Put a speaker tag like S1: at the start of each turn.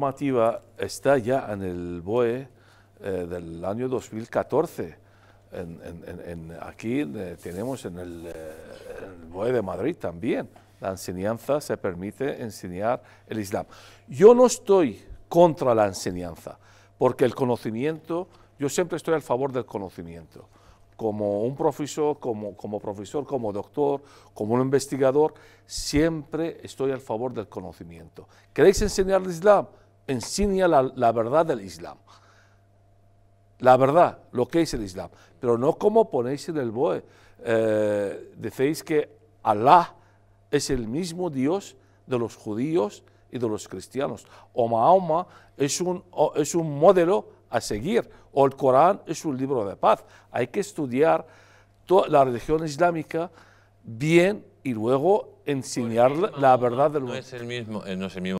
S1: La normativa está ya en el BOE eh, del año 2014. En, aquí eh, tenemos en el, eh, BOE de Madrid también. La enseñanza se permite enseñar el Islam. Yo no estoy contra la enseñanza, porque el conocimiento, yo siempre estoy al favor del conocimiento. Como un profesor, como, como profesor, como doctor, como un investigador, siempre estoy al favor del conocimiento. ¿Queréis enseñar el Islam? enseña la, verdad del Islam. La verdad, lo que es el Islam. Pero no como ponéis en el BOE. Eh, decéis que Alá es el mismo Dios de los judíos y de los cristianos. O Mahoma es un, es un modelo a seguir. O el Corán es un libro de paz. Hay que estudiar la religión islámica bien y luego enseñar pues la verdad del mundo. Eh, no es el mismo, no es el mismo.